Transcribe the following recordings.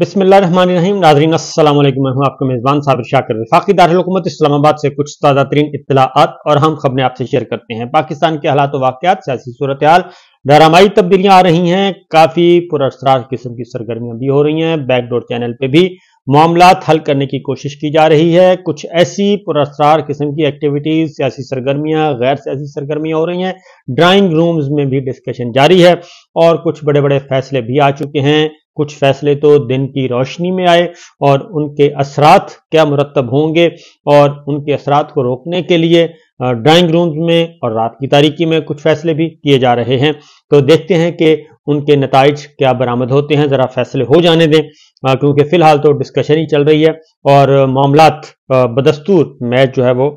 बिसमीम नाजरीन अल्लाम मैं हूं आपका मेज़बान साबिर शाकर फाकी दारकूमत इस्लामाबाद से कुछ ताज़ा तरीन इतलात और हम खबरें आपसे शेयर करते हैं पाकिस्तान के हालात वाकत सियासी सूरत हाल डरामाई तब्दीलियां आ रही हैं काफ़ी पुरसरार किस्म की सरगर्मियां भी हो रही हैं बैकडोर चैनल पर भी मामला हल करने की कोशिश की जा रही है कुछ ऐसी पुरस्कार किस्म की एक्टिविटीज सियासी सरगर्मियां गैर सियासी सरगर्मियां हो रही हैं ड्राइंग रूम्स में भी डिस्कशन जारी है और कुछ बड़े बड़े फैसले भी आ चुके हैं कुछ फैसले तो दिन की रोशनी में आए और उनके असरात क्या मुरतब होंगे और उनके असरात को रोकने के लिए ड्राइंग रूम्स में और रात की तारीकी में कुछ फैसले भी किए जा रहे हैं तो देखते हैं कि उनके नतज क्या बरामद होते हैं ज़रा फैसले हो जाने दें क्योंकि फ़िलहाल तो डिस्कशन ही चल रही है और मामला बदस्तूर मैच जो है वो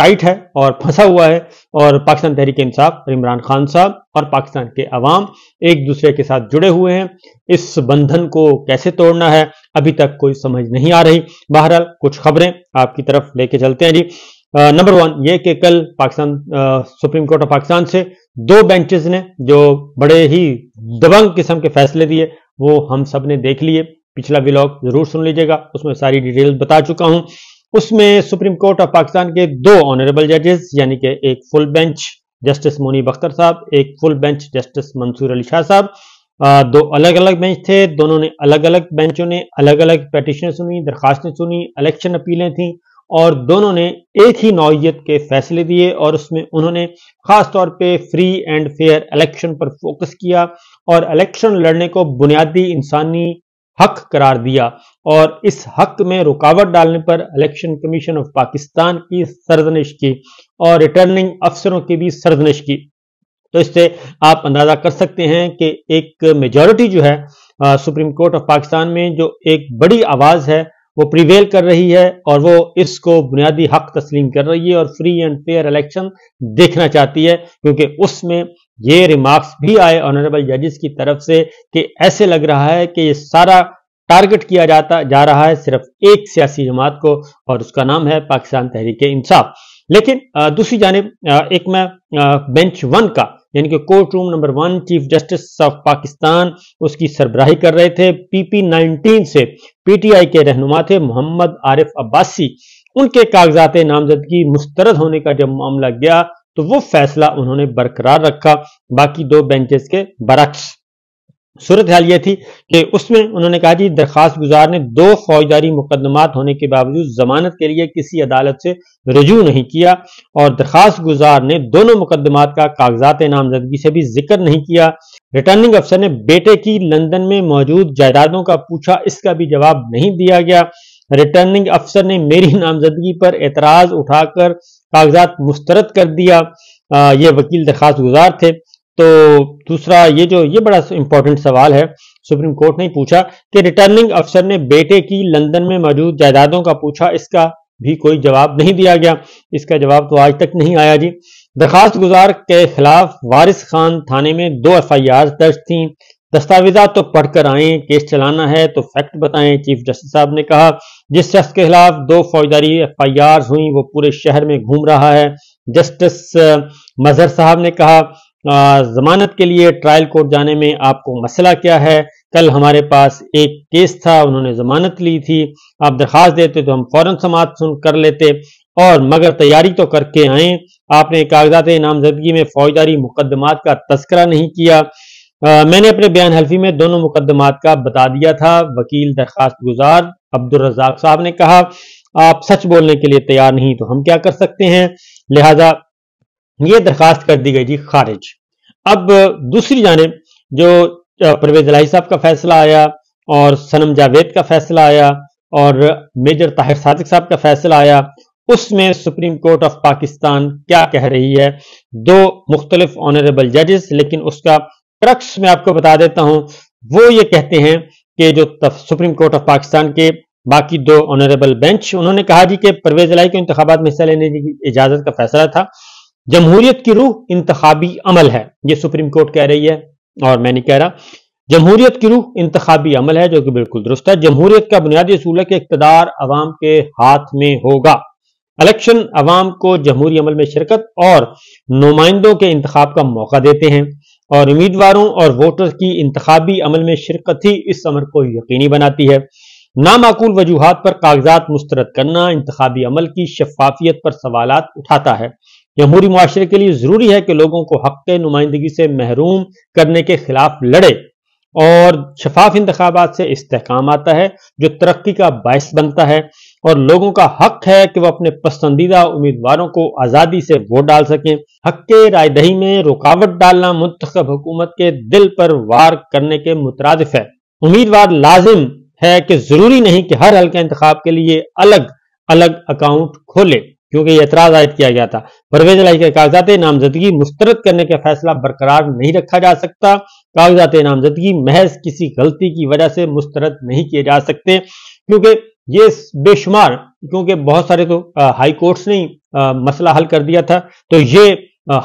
टाइट है और फंसा हुआ है और पाकिस्तान तहरीक इंसाफ और इमरान खान साहब और पाकिस्तान के अवाम एक दूसरे के साथ जुड़े हुए हैं इस बंधन को कैसे तोड़ना है अभी तक कोई समझ नहीं आ रही बहरहाल कुछ खबरें आपकी तरफ लेके चलते हैं जी नंबर वन ये कि कल Pakistan Supreme Court of Pakistan से दो बेंचेस ने जो बड़े ही दबंग किस्म के फैसले दिए वो हम सब ने देख लिए पिछला ब्लॉग जरूर सुन लीजिएगा उसमें सारी डिटेल्स बता चुका हूं उसमें सुप्रीम कोर्ट ऑफ पाकिस्तान के दो ऑनरेबल जजेस यानी कि एक full bench justice Munib Akhtar साहब एक full bench justice Mansoor Ali Shah साहब दो अलग अलग बेंच थे दोनों ने अलग अलग बेंचों ने अलग अलग पटिशनें सुनी दरखास्तें सुनी इलेक्शन अपीलें थीं और दोनों ने एक ही नौीयत के फैसले दिए और उसमें उन्होंने खास तौर पे फ्री एंड फेयर इलेक्शन पर फोकस किया और इलेक्शन लड़ने को बुनियादी इंसानी हक करार दिया और इस हक में रुकावट डालने पर इलेक्शन कमीशन ऑफ पाकिस्तान की सरजनिश की और रिटर्निंग अफसरों की भी सरजनिश की तो इससे आप अंदाजा कर सकते हैं कि एक मेजॉरिटी जो है सुप्रीम कोर्ट ऑफ पाकिस्तान में जो एक बड़ी आवाज है वो प्रिवेल कर रही है और वो इसको बुनियादी हक तस्लीम कर रही है और फ्री एंड फेयर इलेक्शन देखना चाहती है क्योंकि उसमें ये रिमार्क्स भी आए ऑनरेबल जजेस की तरफ से कि ऐसे लग रहा है कि ये सारा टारगेट किया जाता जा रहा है सिर्फ एक सियासी जमात को और उसका नाम है पाकिस्तान तहरीक इंसाफ लेकिन दूसरी जानब एक मैं बेंच वन का यानी कि courtroom number one chief justice of Pakistan उसकी सरबराही कर रहे थे पीपी नाइनटीन से पीटीआई के रहनुमा थे मोहम्मद आरिफ अब्बासी उनके कागजात नामजदगी मुस्तरद होने का जब मामला गया तो वो फैसला उन्होंने बरकरार रखा बाकी दो बेंचेस के बरक्स सूरत हाल यह थी कि उसमें उन्होंने कहा जी दरखास्त गुजार ने दो फौजदारी मुकदमात होने के बावजूद जमानत के लिए किसी अदालत से रजू नहीं किया और दरखास्त गुजार ने दोनों मुकदमात का कागजात नामजदगी से भी जिक्र नहीं किया रिटर्निंग अफसर ने बेटे की लंदन में मौजूद जायदादों का पूछा इसका भी जवाब नहीं दिया गया रिटर्निंग अफसर ने मेरी नामजदगी पर एतराज उठाकर कागजात मुस्तरद कर दिया आ, ये वकील दरख्वास्त गुजार थे तो दूसरा ये जो ये बड़ा इंपॉर्टेंट सवाल है सुप्रीम कोर्ट ने पूछा कि रिटर्निंग अफसर ने बेटे की लंदन में मौजूद जायदादों का पूछा इसका भी कोई जवाब नहीं दिया गया इसका जवाब तो आज तक नहीं आया जी दरखास्त गुजार के खिलाफ वारिस खान थाने में दो एफ आई आर दर्ज थी दस्तावेजा तो पढ़कर आए केस चलाना है तो फैक्ट बताएं चीफ जस्टिस साहब ने कहा जिस शख्स के खिलाफ दो फौजदारी एफ आई आर हुई वो पूरे शहर में घूम रहा है जस्टिस मजहर साहब ने कहा जमानत के लिए ट्रायल कोर्ट जाने में आपको मसला क्या है कल हमारे पास एक केस था उन्होंने जमानत ली थी आप दरख्वास्त देते तो हम फौरन समाप्त सुन कर लेते और मगर तैयारी तो करके आए आपने कागजात नामजदगी में फौजदारी मुकदमात का तस्करा नहीं किया आ, मैंने अपने बयान हल्फी में दोनों मुकदमात का बता दिया था वकील दरखास्त गुजार अब्दुल रजाक साहब ने कहा आप सच बोलने के लिए तैयार नहीं तो हम क्या कर सकते हैं लिहाजा ये दरखास्त कर दी गई जी खारिज अब दूसरी जानब जो परवेज लाही साहब का फैसला आया और सनम जावेद का फैसला आया और मेजर ताहिर सादिक साहब का फैसला आया उसमें सुप्रीम कोर्ट ऑफ पाकिस्तान क्या कह रही है दो मुख्तलिफ ऑनरेबल जजेस लेकिन उसका क्रक्स में आपको बता देता हूं वो ये कहते हैं कि जो सुप्रीम कोर्ट ऑफ पाकिस्तान के बाकी दो ऑनरेबल बेंच उन्होंने कहा जी कि परवेज लाई के इंतबात में हिस्सा लेने की इजाजत का फैसला था जमहूरियत की रूह इंतबी अमल है ये सुप्रीम कोर्ट कह रही है और मैं नहीं कह रहा जमहूरियत की रूह इंतबी अमल है जो कि बिल्कुल दुरुस्त है जमहूरियत का बुनियादी असूल है कि इकतदार अवाम के हाथ में होगा इलेक्शन अवाम को जमहूरी अमल में शिरकत और नुमाइंदों के इंतब का मौका देते हैं और उम्मीदवारों और वोटर्स की इंतबी अमल में शिरकत ही इस अमर को यकीनी बनाती है नामाकूल वजूहत पर कागजात मुस्तरद करना इंतबी अमल की शफाफियत पर सवाल उठाता है जमहूरी माशरे के लिए जरूरी है कि लोगों को हक नुमाइंदगी से महरूम करने के खिलाफ लड़े और शफाफ इंतबात से इस्तेकाम आता है जो तरक्की का बायस बनता है और लोगों का हक है कि वह अपने पसंदीदा उम्मीदवारों को आज़ादी से वोट डाल सकें हक के रायदही में रुकावट डालना मुंतब हुकूमत के दिल पर वार करने के मुतरदफ है उम्मीदवार लाजिम है कि जरूरी नहीं कि हर हल्के इंतखा के लिए अलग अलग अकाउंट खोले क्योंकि यह एतराज आयद किया गया था परवेज लाई के कागजात नामजदगी मुस्तरद करने का फैसला बरकरार नहीं रखा जा सकता कागजात नामजदगी महज किसी गलती की वजह से मुस्तरद नहीं किए जा सकते क्योंकि ये बेशुमार क्योंकि बहुत सारे तो हाई कोर्ट्स ने मसला हल कर दिया था तो ये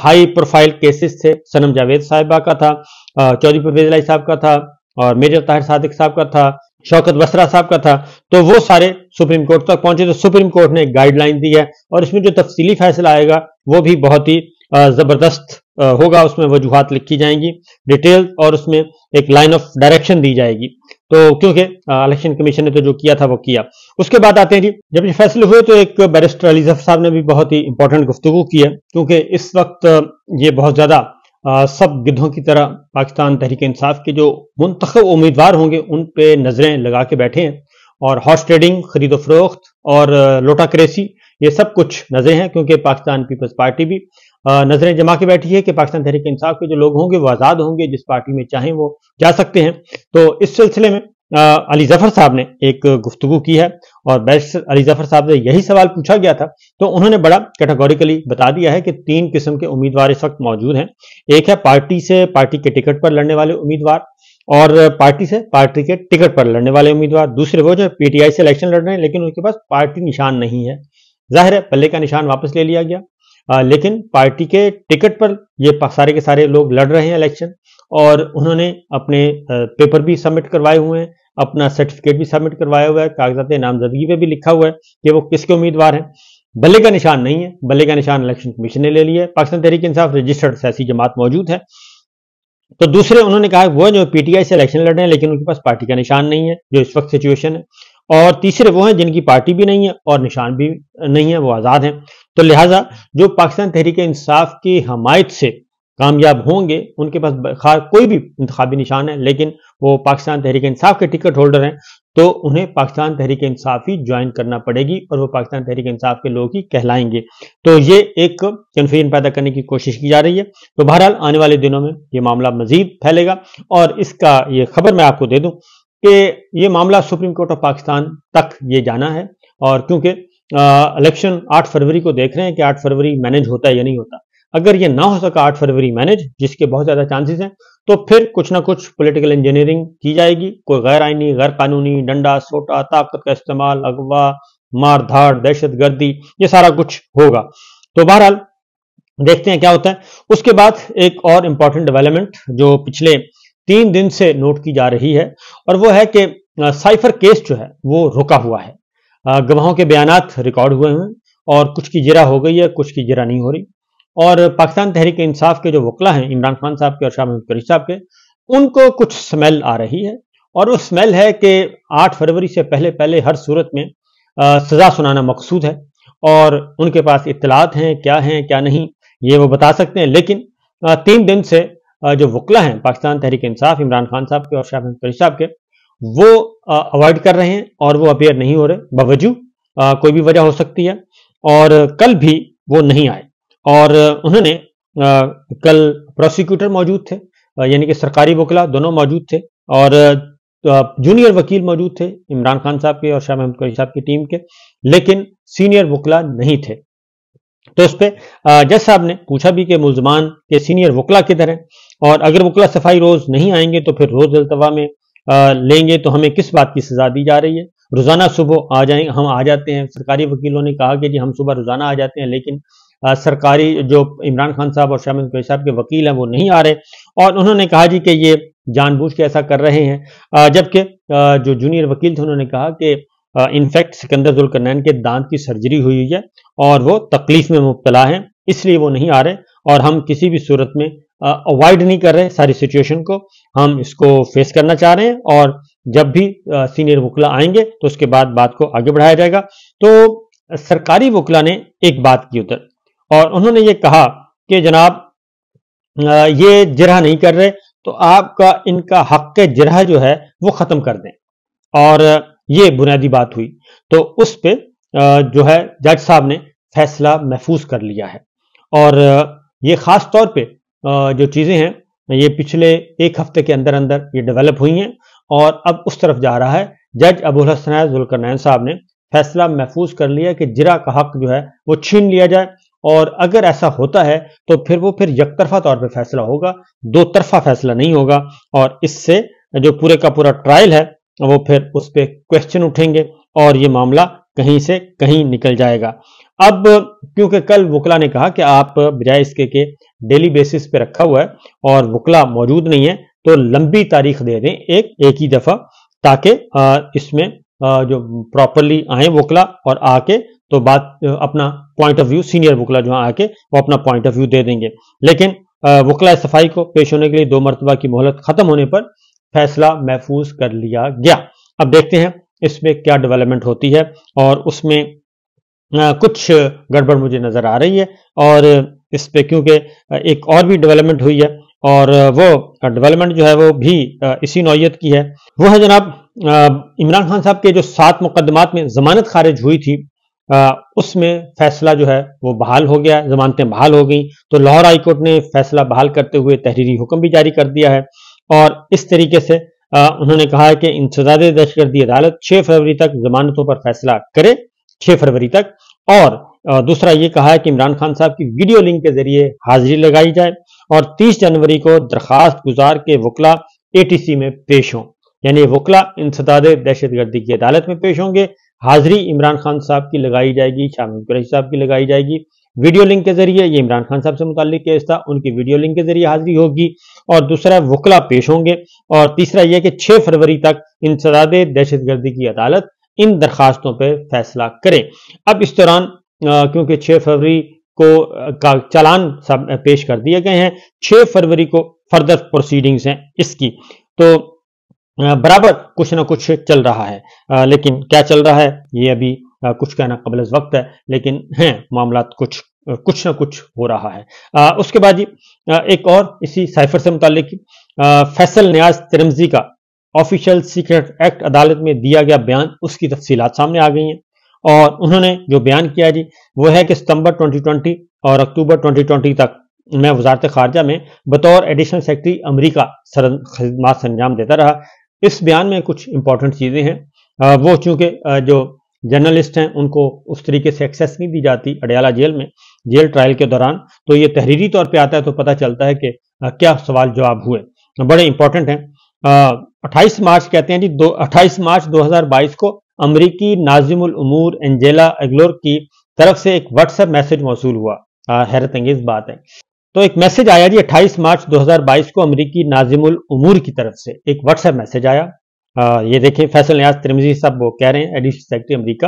हाई प्रोफाइल केसेस थे सनम जावेद साहिबा का था चौधरी परवेज लाई साहब का था और मेजर ताहिर सादिक साहब का था शौकत बसरा साहब का था तो वो सारे सुप्रीम कोर्ट तक पहुंचे तो सुप्रीम कोर्ट ने गाइडलाइन दी है और इसमें जो तफसीली फैसला आएगा वो भी बहुत ही जबरदस्त होगा उसमें वजूहत लिखी जाएंगी डिटेल और उसमें एक लाइन ऑफ डायरेक्शन दी जाएगी तो क्योंकि इलेक्शन कमीशन ने तो जो किया था वो किया उसके बाद आते हैं जी जब ये फैसले हुए तो एक बैरिस्टर अली जफ साहब ने भी बहुत ही इंपॉर्टेंट गुफ्तु की है क्योंकि इस वक्त ये बहुत ज्यादा सब गिद्धों की तरह पाकिस्तान तहरीक इंसाफ के जो मुंतब उम्मीदवार होंगे उन पे नजरें लगा के बैठे हैं और हॉर्स ट्रेडिंग खरीदो फरोख्त और लोटाक्रेसी ये सब कुछ नजरें हैं क्योंकि पाकिस्तान पीपल्स पार्टी भी नजरें जमा के बैठी है कि पाकिस्तान तहरीक इंसाफ के जो लोग होंगे वो आज़ाद होंगे जिस पार्टी में चाहें वो जा सकते हैं तो इस सिलसिले में आ, अली जफर साहब ने एक गुफ्तगु की है और बैरिस्टर अली जफर साहब से यही सवाल पूछा गया था तो उन्होंने बड़ा कैटेगोरिकली बता दिया है कि तीन किस्म के उम्मीदवार इस वक्त मौजूद हैं एक है पार्टी से पार्टी के टिकट पर लड़ने वाले उम्मीदवार और पार्टी से पार्टी के टिकट पर लड़ने वाले उम्मीदवार दूसरे वो जो पीटीआई से इलेक्शन लड़ रहे हैं लेकिन उनके पास पार्टी निशान नहीं है जाहिर है पल्ले का निशान वापस ले लिया गया लेकिन पार्टी के टिकट पर ये सारे के सारे लोग लड़ रहे हैं इलेक्शन और उन्होंने अपने पेपर भी सबमिट करवाए हुए हैं अपना सर्टिफिकेट भी सबमिट करवाया हुआ है कागजात नामजदगी पे भी लिखा हुआ है कि वो किसके उम्मीदवार हैं बल्ले का निशान नहीं है बल्ले का निशान इलेक्शन कमीशन ने ले लिया है पाकिस्तान तहरीक इंसाफ रजिस्टर्ड सियासी जमात मौजूद है तो दूसरे उन्होंने कहा वो जो पीटीआई से इलेक्शन लड़ रहे हैं लेकिन उनके पास पार्टी का निशान नहीं है जो इस वक्त सिचुएशन है और तीसरे वो हैं जिनकी पार्टी भी नहीं है और निशान भी नहीं है वो आज़ाद हैं तो लिहाजा जो पाकिस्तान तहरीक इंसाफ की हमायत से कामयाब होंगे उनके पास कोई भी इंतबी निशान है लेकिन वो पाकिस्तान तहरीक इंसाफ के टिकट होल्डर हैं तो उन्हें पाकिस्तान तहरीक इंसाफ ही ज्वाइन करना पड़ेगी और वो पाकिस्तान तहरीक इंसाफ के लोग ही कहलाएंगे तो ये एक कन्फ्यूजन पैदा करने की कोशिश की जा रही है तो बहरहाल आने वाले दिनों में ये मामला मजीद फैलेगा और इसका ये खबर मैं आपको दे दूँ कि ये मामला सुप्रीम कोर्ट ऑफ पाकिस्तान तक ये जाना है और क्योंकि इलेक्शन 8 फरवरी को देख रहे हैं कि 8 फरवरी मैनेज होता है या नहीं होता अगर ये ना हो सका 8 फरवरी मैनेज जिसके बहुत ज़्यादा चांसेस हैं तो फिर कुछ ना कुछ पॉलिटिकल इंजीनियरिंग की जाएगी कोई गैर आइनी गैर कानूनी डंडा सोटा ताकत का इस्तेमाल अगवा मार धाड़ दहशत गर्दी ये सारा कुछ होगा तो बहरहाल देखते हैं क्या होता है उसके बाद एक और इंपॉर्टेंट डेवलपमेंट जो पिछले तीन दिन से नोट की जा रही है और वो है कि साइफर केस जो है वो रुका हुआ है गवाहों के बयान रिकॉर्ड हुए हैं और कुछ की जिरा हो गई है कुछ की जरा नहीं हो रही और पाकिस्तान तहरीक इंसाफ के जो वकला हैं इमरान खान साहब के और शाह महमूद करी साहब के उनको कुछ स्मेल आ रही है और वो स्मेल है कि 8 फरवरी से पहले पहले हर सूरत में आ, सजा सुनाना मकसूद है और उनके पास इतलात हैं क्या हैं क्या नहीं ये वो बता सकते हैं लेकिन आ, तीन दिन से जो वकला हैं पाकिस्तान तहरीक इंसाफ इमरान खान साहब के और शाह महमद साहब के वो अवॉइड कर रहे हैं और वो अपेयर नहीं हो रहे बावजूद कोई भी वजह हो सकती है और कल भी वो नहीं आए और उन्होंने कल प्रोसिक्यूटर मौजूद थे यानी कि सरकारी वकला दोनों मौजूद थे और जूनियर वकील मौजूद थे इमरान खान साहब के और शाह महमूद करी साहब की टीम के लेकिन सीनियर वकला नहीं थे तो उस पर जज साहब ने पूछा भी कि मुलजमान के सीनियर वकला किधर हैं और अगर वकला सफाई रोज नहीं आएंगे तो फिर रोज अल्तवा में लेंगे तो हमें किस बात की सजा दी जा रही है रोजाना सुबह आ जाए हम आ जाते हैं सरकारी वकीलों ने कहा कि जी हम सुबह रोजाना आ जाते हैं लेकिन आ, सरकारी जो इमरान खान साहब और शाह कुरैश साहब के वकील हैं वो नहीं आ रहे और उन्होंने कहा जी कि ये जानबूझ के ऐसा कर रहे हैं जबकि जो जूनियर वकील थे उन्होंने कहा कि इनफेक्ट सिकंदर जुलकरनैन के दांत की सर्जरी हुई हुई है और वो तकलीफ में मुबतला है इसलिए वो नहीं आ रहे और हम किसी भी सूरत में अवॉइड नहीं कर रहे सारी सिचुएशन को हम इसको फेस करना चाह रहे हैं और जब भी आ, सीनियर वकला आएंगे तो उसके बाद बात को आगे बढ़ाया जाएगा तो सरकारी वकला ने एक बात की उधर और उन्होंने ये कहा कि जनाब आ, ये जिरह नहीं कर रहे तो आपका इनका हक जिरह जो है वो ख़त्म कर दें और ये बुनियादी बात हुई तो उस पर जो है जज साहब ने फैसला महफूज कर लिया है और ये ख़ास तौर पे जो चीज़ें हैं ये पिछले एक हफ्ते के अंदर अंदर ये डेवलप हुई हैं और अब उस तरफ जा रहा है जज अबुल हसन जुलकरनैन साहब ने फैसला महफूज कर लिया कि जिरा का हक जो है वो छीन लिया जाए और अगर ऐसा होता है तो फिर वो फिर यकतरफा तौर पे फैसला होगा दो तरफा फैसला नहीं होगा और इससे जो पूरे का पूरा ट्रायल है वो फिर उस पर क्वेश्चन उठेंगे और ये मामला कहीं से कहीं निकल जाएगा अब क्योंकि कल वकला ने कहा कि आप बजाय इसके के डेली बेसिस पे रखा हुआ है और वकला मौजूद नहीं है तो लंबी तारीख दे दें एक एक ही दफा ताकि इसमें जो प्रॉपरली आए वकला और आके तो बात अपना पॉइंट ऑफ व्यू सीनियर वकला जो आके वो अपना पॉइंट ऑफ व्यू दे देंगे लेकिन वकला सफाई को पेश होने के लिए दो मरतबा की मोहलत खत्म होने पर फैसला महफूज कर लिया गया अब देखते हैं इसमें क्या डेवलपमेंट होती है और उसमें कुछ गड़बड़ मुझे नजर आ रही है और इस पे क्योंकि एक और भी डेवलपमेंट हुई है और वो डेवलपमेंट जो है वो भी इसी नौयत की है वो है जनाब इमरान खान साहब के जो सात मुकदमात में जमानत खारिज हुई थी उसमें फैसला जो है वो बहाल हो गया जमानतें बहाल हो गई तो लाहौर हाईकोर्ट ने फैसला बहाल करते हुए तहरीरी हुक्म भी जारी कर दिया है और इस तरीके से उन्होंने कहा कि इंसदादे दहशतगर्दी अदालत 6 फरवरी तक जमानतों पर फैसला करे 6 फरवरी तक और दूसरा ये कहा है कि इमरान खान साहब की वीडियो लिंक के जरिए हाजिरी लगाई जाए और 30 जनवरी को दरखास्त गुजार के वकला एटीसी में पेश हों यानी वकला इंसदादे दहशतगर्दी की अदालत में पेश होंगे हाजिरी इमरान खान साहब की लगाई जाएगी शामिल साहब की लगाई जाएगी वीडियो लिंक के जरिए ये इमरान खान साहब से मुतालिक केस था उनकी वीडियो लिंक के जरिए हाजिरी होगी और दूसरा वकला पेश होंगे और तीसरा यह कि छह फरवरी तक इंसदाद दहशतगर्दी की अदालत इन दरखास्तों पर फैसला करें अब इस दौरान क्योंकि छह फरवरी को का चालान पेश कर दिए गए हैं छह फरवरी को फर्दर प्रोसीडिंग्स हैं इसकी तो बराबर कुछ ना कुछ चल रहा है लेकिन क्या चल रहा है ये अभी कुछ कहना कबल वक्त है लेकिन हैं मामला कुछ कुछ ना कुछ हो रहा है आ, उसके बाद जी एक और इसी साइफर से मुतालिक फैसल न्याज तिरमजी का ऑफिशियल सीक्रेट एक्ट अदालत में दिया गया बयान उसकी तफसीत सामने आ गई हैं और उन्होंने जो बयान किया जी वो है कि सितंबर 2020 और अक्टूबर 2020 तक मैं वजारत खारजा में बतौर एडिशनल सेक्रेटरी अमरीका खदमात अंजाम देता रहा इस बयान में कुछ इंपॉर्टेंट चीज़ें हैं वो चूंकि जो जर्नलिस्ट हैं उनको उस तरीके से एक्सेस नहीं दी जाती अडयाला जेल में जेल ट्रायल के दौरान तो ये तहरीरी तौर पे आता है तो पता चलता है कि क्या सवाल जवाब हुए बड़े इंपॉर्टेंट हैं अट्ठाईस मार्च कहते हैं जी दो अट्ठाईस मार्च 2022 को अमरीकी नाजिमुल उमूर एंजेला एग्लोर की तरफ से एक व्हाट्सएप मैसेज मौसू हुआ हैरत अंगेज बात है तो एक मैसेज आया जी 28 मार्च 2022 को अमरीकी नाजिमुल उमूर की तरफ से एक व्हाट्सएप मैसेज आया ये देखिए फैसल न्याज त्रिमजी साहब वो कह रहे हैं एडिशनल सेक्रेटरी अमरीका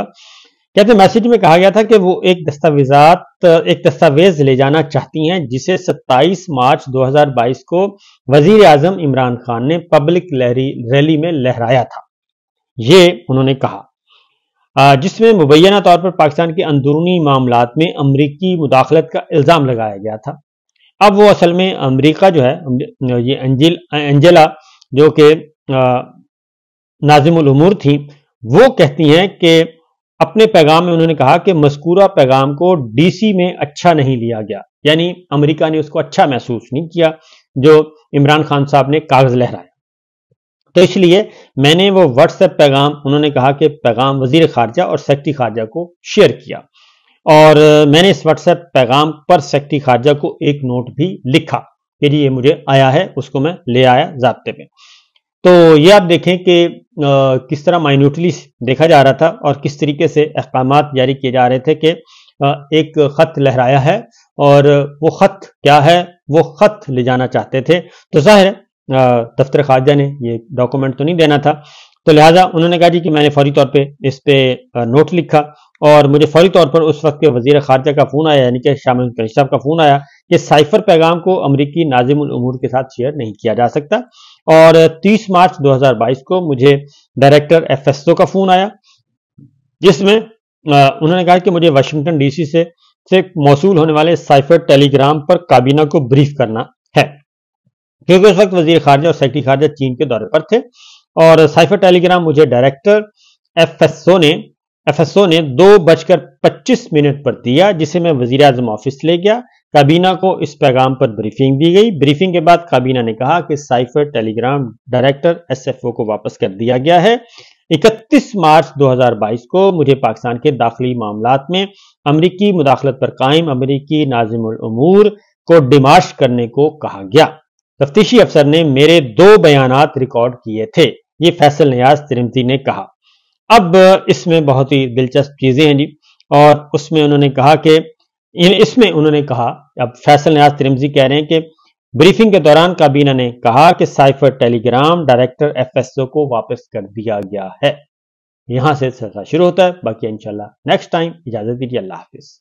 कहते हैं मैसेज में कहा गया था कि वो एक दस्तावेजात एक दस्तावेज ले जाना चाहती हैं जिसे 27 मार्च 2022 को वजीर आजम इमरान खान ने पब्लिक रैली में लहराया था ये उन्होंने कहा जिसमें मुबैना तौर पर पाकिस्तान के अंदरूनी मामला में अमरीकी मुदाखलत का इल्ज़ाम लगाया गया था अब वो असल में अमरीका जो है ये अंजिल एंजेला जो कि नाजिमूर थी वो कहती हैं कि अपने पैगाम में उन्होंने कहा कि मस्कूरा पैगाम को डीसी में अच्छा नहीं लिया गया यानी अमेरिका ने उसको अच्छा महसूस नहीं किया जो इमरान खान साहब ने कागज लहराया तो इसलिए मैंने वो व्हाट्सएप पैगाम उन्होंने कहा कि पैगाम वजीर खारजा और सेक्रेटरी खारजा को शेयर किया और मैंने इस व्हाट्सएप पैगाम पर सेक्रेटरी खारजा को एक नोट भी लिखा फिर ये मुझे आया है उसको मैं ले आया जबते में तो ये आप देखें कि किस तरह माइन्यूटली देखा जा रहा था और किस तरीके से अहकाम जारी किए जा रहे थे कि एक ख़त लहराया है और वो ख़त क्या है वो ख़त ले जाना चाहते थे तो ज़ाहिर दफ्तर खारजा ने ये डॉक्यूमेंट तो नहीं देना था तो लिहाजा उन्होंने कहा जी कि मैंने फौरी तौर पे इस पे नोट लिखा और मुझे फौरी तौर पर उस वक्त के वजीर खारजा का फ़ोन आया यानी कि शाम करी साहब का फ़ोन आया इस साइफर पैगाम को अमरीकी नाजिमुल उमूर के साथ शेयर नहीं किया जा सकता और 30 मार्च 2022 को मुझे डायरेक्टर एफ का फोन आया जिसमें उन्होंने कहा कि मुझे वाशिंगटन डीसी से से मौसूल होने वाले साइफर टेलीग्राम पर काबीना को ब्रीफ करना है क्योंकि उस वक्त वजीर खारजा और सेक्रेटरी खारजा चीन के दौरे पर थे और साइफर टेलीग्राम मुझे डायरेक्टर एफ ने एफ ने दो बजकर पच्चीस मिनट पर दिया जिसे मैं वजीर आजम ऑफिस ले गया काबीना को इस पैगाम पर ब्रीफिंग दी गई ब्रीफिंग के बाद काबीना ने कहा कि साइफर टेलीग्राम डायरेक्टर एसएफओ को वापस कर दिया गया है 31 मार्च 2022 को मुझे पाकिस्तान के दाखिली मामला में अमरीकी मुदाखलत पर कायम अमरीकी नाजिमूर को डिमाश करने को कहा गया तफ्तीशी अफसर ने मेरे दो बयान रिकॉर्ड किए थे ये फैसल न्याज तिरमती ने कहा अब इसमें बहुत ही दिलचस्प चीजें हैं जी और उसमें उन्होंने कहा कि इसमें उन्होंने कहा अब फैसल न्याज तिरमजी कह रहे हैं कि ब्रीफिंग के दौरान काबीना ने कहा कि साइफर टेलीग्राम डायरेक्टर एफएसओ को वापस कर दिया गया है यहां से सिलसिला शुरू होता है बाकी इंशाल्लाह नेक्स्ट टाइम इजाजत दीजिए अल्लाह हाफिज़